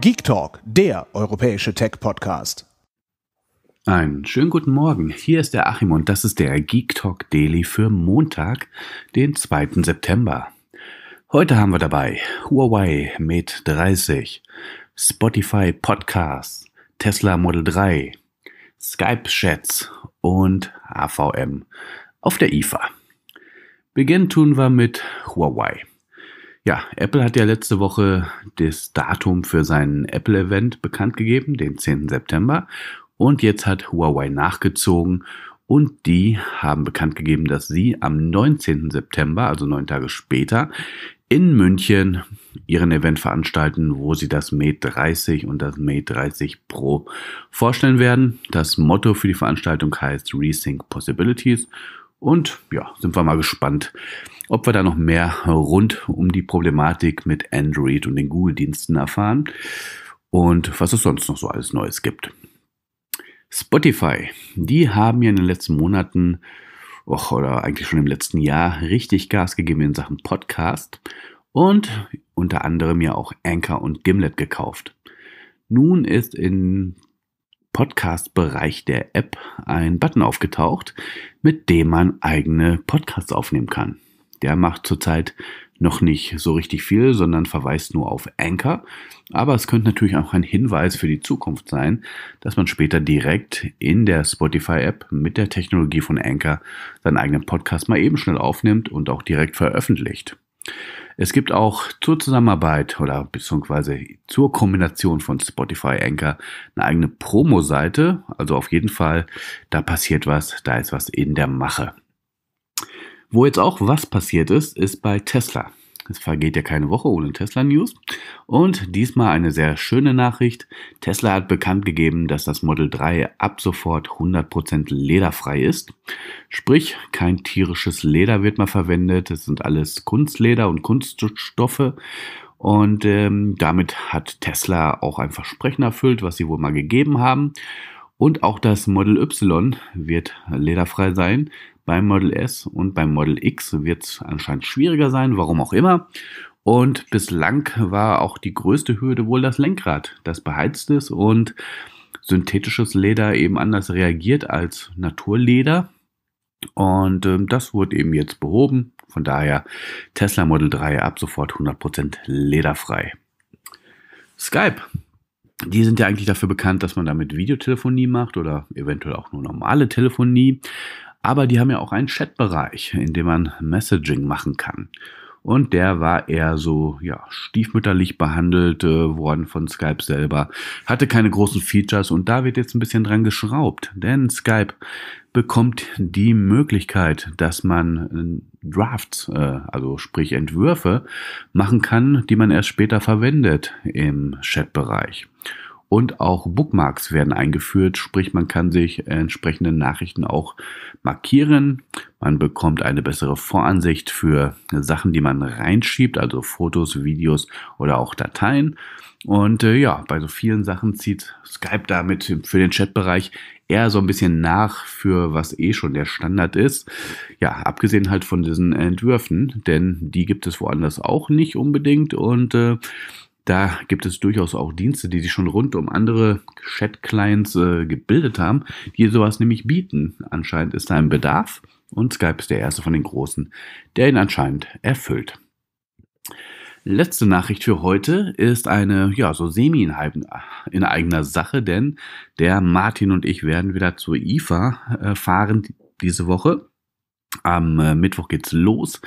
Geek Talk, der europäische Tech-Podcast. Einen schönen guten Morgen. Hier ist der Achim und das ist der Geek Talk Daily für Montag, den 2. September. Heute haben wir dabei Huawei Mate 30, Spotify Podcasts, Tesla Model 3, Skype Chats und AVM auf der IFA. Beginnen tun wir mit Huawei. Ja, Apple hat ja letzte Woche das Datum für seinen Apple-Event bekannt gegeben, den 10. September. Und jetzt hat Huawei nachgezogen und die haben bekannt gegeben, dass sie am 19. September, also neun Tage später, in München ihren Event veranstalten, wo sie das Mate 30 und das Mate 30 Pro vorstellen werden. Das Motto für die Veranstaltung heißt Rethink Possibilities. Und ja, sind wir mal gespannt, ob wir da noch mehr rund um die Problematik mit Android und den Google-Diensten erfahren und was es sonst noch so alles Neues gibt. Spotify, die haben ja in den letzten Monaten och, oder eigentlich schon im letzten Jahr richtig Gas gegeben in Sachen Podcast und unter anderem ja auch Anchor und Gimlet gekauft. Nun ist im Podcast-Bereich der App ein Button aufgetaucht, mit dem man eigene Podcasts aufnehmen kann. Der macht zurzeit noch nicht so richtig viel, sondern verweist nur auf Anchor. Aber es könnte natürlich auch ein Hinweis für die Zukunft sein, dass man später direkt in der Spotify-App mit der Technologie von Anchor seinen eigenen Podcast mal eben schnell aufnimmt und auch direkt veröffentlicht. Es gibt auch zur Zusammenarbeit oder beziehungsweise zur Kombination von Spotify Anchor eine eigene Promo-Seite. Also auf jeden Fall, da passiert was, da ist was in der Mache. Wo jetzt auch was passiert ist, ist bei Tesla. Es vergeht ja keine Woche ohne Tesla-News. Und diesmal eine sehr schöne Nachricht. Tesla hat bekannt gegeben, dass das Model 3 ab sofort 100% lederfrei ist. Sprich, kein tierisches Leder wird mehr verwendet. Es sind alles Kunstleder und Kunststoffe. Und ähm, damit hat Tesla auch ein Versprechen erfüllt, was sie wohl mal gegeben haben. Und auch das Model Y wird lederfrei sein. Beim Model S und beim Model X wird es anscheinend schwieriger sein, warum auch immer. Und bislang war auch die größte Hürde wohl das Lenkrad, das beheizt ist und synthetisches Leder eben anders reagiert als Naturleder. Und ähm, das wurde eben jetzt behoben. Von daher Tesla Model 3 ab sofort 100% lederfrei. Skype. Die sind ja eigentlich dafür bekannt, dass man damit Videotelefonie macht oder eventuell auch nur normale Telefonie. Aber die haben ja auch einen Chatbereich, in dem man Messaging machen kann. Und der war eher so, ja, stiefmütterlich behandelt äh, worden von Skype selber. Hatte keine großen Features und da wird jetzt ein bisschen dran geschraubt. Denn Skype bekommt die Möglichkeit, dass man äh, Drafts, äh, also sprich Entwürfe, machen kann, die man erst später verwendet im Chatbereich. bereich und auch Bookmarks werden eingeführt, sprich man kann sich entsprechende Nachrichten auch markieren. Man bekommt eine bessere Voransicht für Sachen, die man reinschiebt, also Fotos, Videos oder auch Dateien. Und äh, ja, bei so vielen Sachen zieht Skype damit für den Chatbereich eher so ein bisschen nach für was eh schon der Standard ist. Ja, abgesehen halt von diesen Entwürfen, denn die gibt es woanders auch nicht unbedingt und äh, da gibt es durchaus auch Dienste, die sich schon rund um andere Chat-Clients äh, gebildet haben, die sowas nämlich bieten. Anscheinend ist da ein Bedarf und Skype ist der erste von den großen, der ihn anscheinend erfüllt. Letzte Nachricht für heute ist eine, ja, so semi in, eigener Sache, denn der Martin und ich werden wieder zur IFA äh, fahren diese Woche. Am äh, Mittwoch geht's los.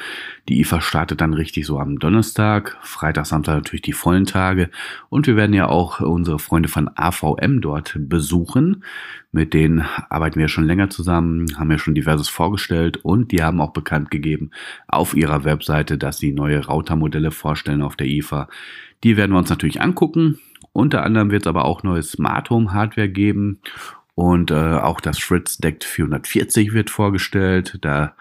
Die IFA startet dann richtig so am Donnerstag. Freitag, Samstag natürlich die vollen Tage. Und wir werden ja auch unsere Freunde von AVM dort besuchen. Mit denen arbeiten wir schon länger zusammen, haben ja schon diverses vorgestellt und die haben auch bekannt gegeben auf ihrer Webseite, dass sie neue Routermodelle vorstellen auf der IFA. Die werden wir uns natürlich angucken. Unter anderem wird es aber auch neue Smart Home Hardware geben und äh, auch das Fritz Deck 440 wird vorgestellt. Da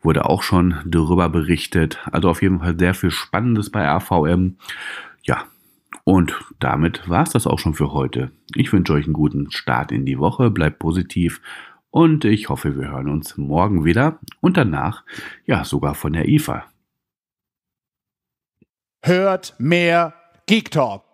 wurde auch schon darüber berichtet. Also auf jeden Fall sehr viel Spannendes bei AVM. Ja, und damit war es das auch schon für heute. Ich wünsche euch einen guten Start in die Woche, bleibt positiv und ich hoffe, wir hören uns morgen wieder und danach ja sogar von der IFA. Hört mehr Geek Talk.